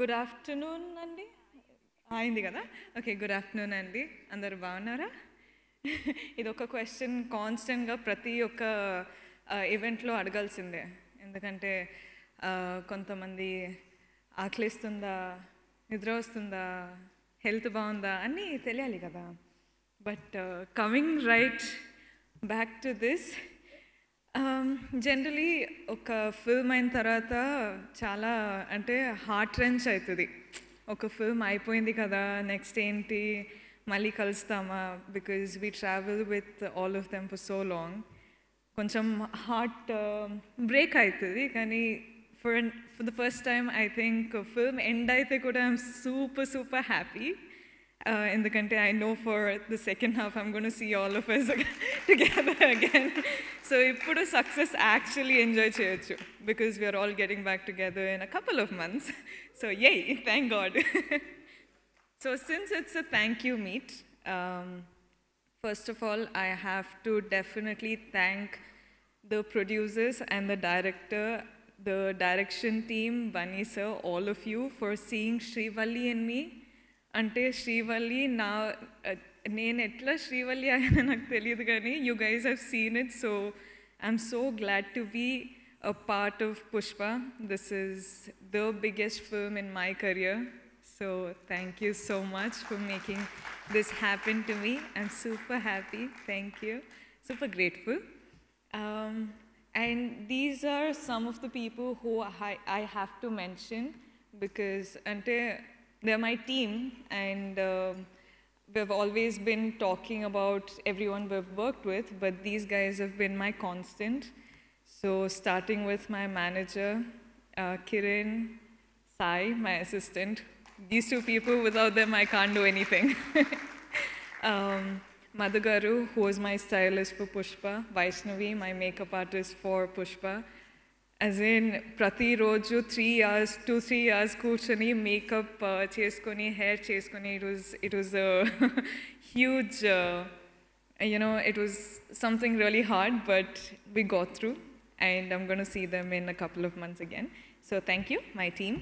Good afternoon అండి అయింది కదా ఓకే గుడ్ ఆఫ్టర్నూన్ అండి అందరు బాగున్నారా ఇది ఒక క్వశ్చన్ కాన్స్టెంట్గా ప్రతి ఒక్క ఈవెంట్లో అడగాల్సిందే ఎందుకంటే కొంతమంది ఆకలిస్తుందా నిద్ర వస్తుందా హెల్త్ బాగుందా అని తెలియాలి కదా but coming right back to this generally um, ఒక ఫిల్మ్ అయిన తర్వాత చాలా అంటే హార్ట్ రెంచ్ అవుతుంది ఒక ఫిల్మ్ అయిపోయింది కదా నెక్స్ట్ ఏంటి మళ్ళీ కలుస్తామా because we travel with all of them for so long కొంచెం హార్ట్ బ్రేక్ అవుతుంది కానీ for for the first time I think film end అయితే కూడా I'm super super happy uh, in the country. I know for the second half, I'm going to see all of us together again. So put a success actually enjoy cheyachu because we are all getting back together in a couple of months. So yay, thank God. so since it's a thank you meet, um, first of all, I have to definitely thank the producers and the director the direction team, Bunny sir, all of you for seeing Srivalli and me అంటే శ్రీవల్లి నా నేను ఎట్లా శ్రీవల్లి ఆయన నాకు తెలియదు కానీ you guys have so it so I'm so glad to be a part of Pushpa. This is the biggest film in my career. So thank you so much for making this happen to me. I'm super happy. Thank you. Super grateful. Um, and these are some of the people who I, I have to mention because until they're my team, and uh, we've always been talking about everyone we've worked with, but these guys have been my constant. So starting with my manager, uh, Kiran, Sai, my assistant. These two people, without them, I can't do anything. um, Madhugaru, who was my stylist for Pushpa, Vaishnavi, my makeup artist for Pushpa, as in prati roju 3 years, 2 3 years, kurchani makeup uh, cheskoni hair cheskoni it was it was a huge uh, you know it was something really hard but we got through and i'm going to see them in a couple of months again so thank you my team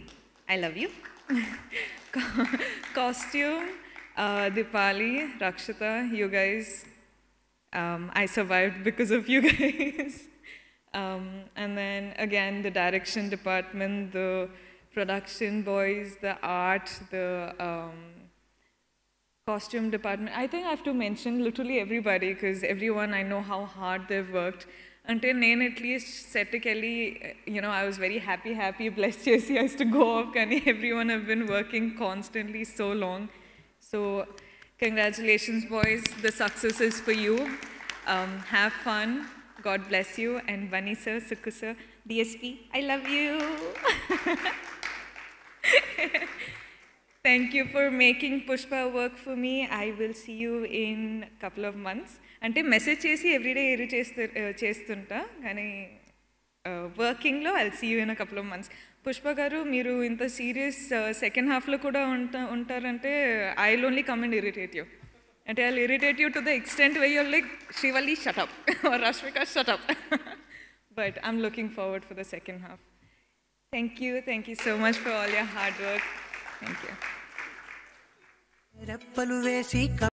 i love you costume uh, dipali rakshita you guys um, i survived because of you guys um, and then again, the direction department, the production boys, the art, the um, costume department. I think I have to mention literally everybody because everyone I know how hard they've worked. Until Nain at least said to Kelly, uh, you know, I was very happy, happy, blessed Chesi has to go off. And everyone have been working constantly so long. So congratulations, boys. The success is for you. Um, have fun. God bless you. And Vani sir, Sukhu sir, DSP, I love you. Thank you for making Pushpa work for me. I will see you in a couple of months. And message అంటే message చేసి everyday ఎరు చేస్తు చేస్తుంటా కానీ వర్కింగ్లో I see you in couple of months Pushpa గారు మీరు ఇంత సీరియస్ సెకండ్ హాఫ్లో కూడా ఉంటా ఉంటారంటే I only come and irritate you. and I'll irritate you to the extent where you're like, Shivali, shut up, or Rashmika, shut up. but I'm looking forward for the second half. Thank you, thank you so much for all your hard work. Thank you.